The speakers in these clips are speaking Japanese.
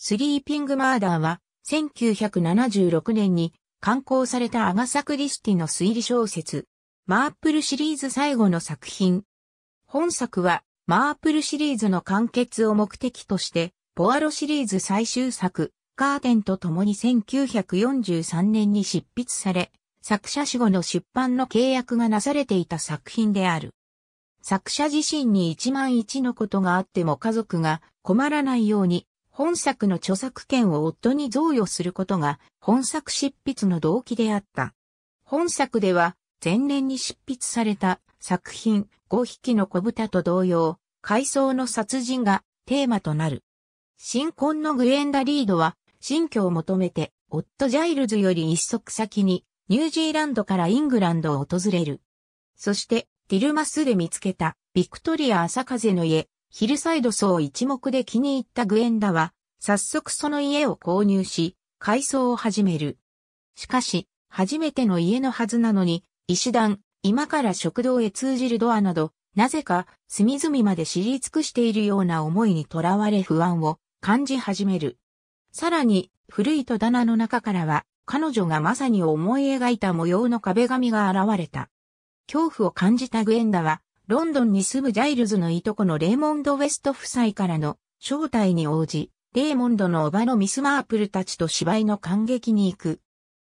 スリーピングマーダーは、1976年に刊行されたアガサ・クリスティの推理小説、マープルシリーズ最後の作品。本作は、マープルシリーズの完結を目的として、ポアロシリーズ最終作、カーテンと共に1943年に執筆され、作者死後の出版の契約がなされていた作品である。作者自身に一万一のことがあっても家族が困らないように本作の著作権を夫に贈与することが本作執筆の動機であった。本作では前年に執筆された作品5匹の小豚と同様、海藻の殺人がテーマとなる。新婚のグレンダリードは新居を求めて夫ジャイルズより一足先にニュージーランドからイングランドを訪れる。そしてティルマスで見つけたビクトリア朝風の家ヒルサイド層一目で気に入ったグエンダは、早速その家を購入し、改装を始める。しかし、初めての家のはずなのに、石段、今から食堂へ通じるドアなど、なぜか隅々まで知り尽くしているような思いにとらわれ不安を感じ始める。さらに、古い戸棚の中からは、彼女がまさに思い描いた模様の壁紙が現れた。恐怖を感じたグエンダは、ロンドンに住むジャイルズのいとこのレーモンド・ウェスト夫妻からの招待に応じ、レーモンドのおばのミス・マープルたちと芝居の感激に行く。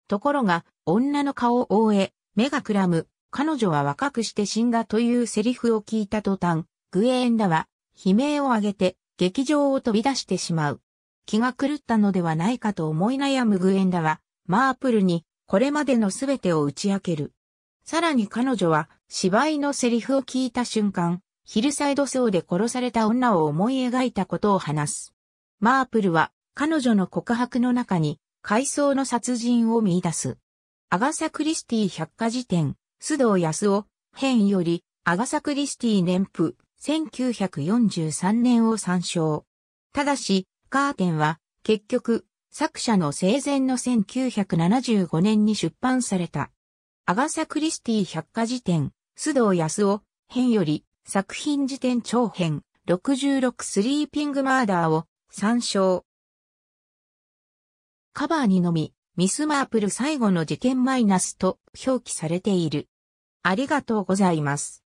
ところが、女の顔を覆え、目がくらむ、彼女は若くして死んだというセリフを聞いた途端、グエーンダは、悲鳴を上げて、劇場を飛び出してしまう。気が狂ったのではないかと思い悩むグエンダは、マープルにこれまでのすべてを打ち明ける。さらに彼女は芝居のセリフを聞いた瞬間、ヒルサイド層で殺された女を思い描いたことを話す。マープルは彼女の告白の中に回想の殺人を見出す。アガサ・クリスティ百科事典、須藤康夫、編より、アガサ・クリスティ年譜、1943年を参照。ただし、カーテンは、結局、作者の生前の1975年に出版された。アガサ・クリスティ百科事典、須藤康夫、編より、作品辞典長編、66スリーピングマーダーを参照。カバーにのみ、ミスマープル最後の事件マイナスと表記されている。ありがとうございます。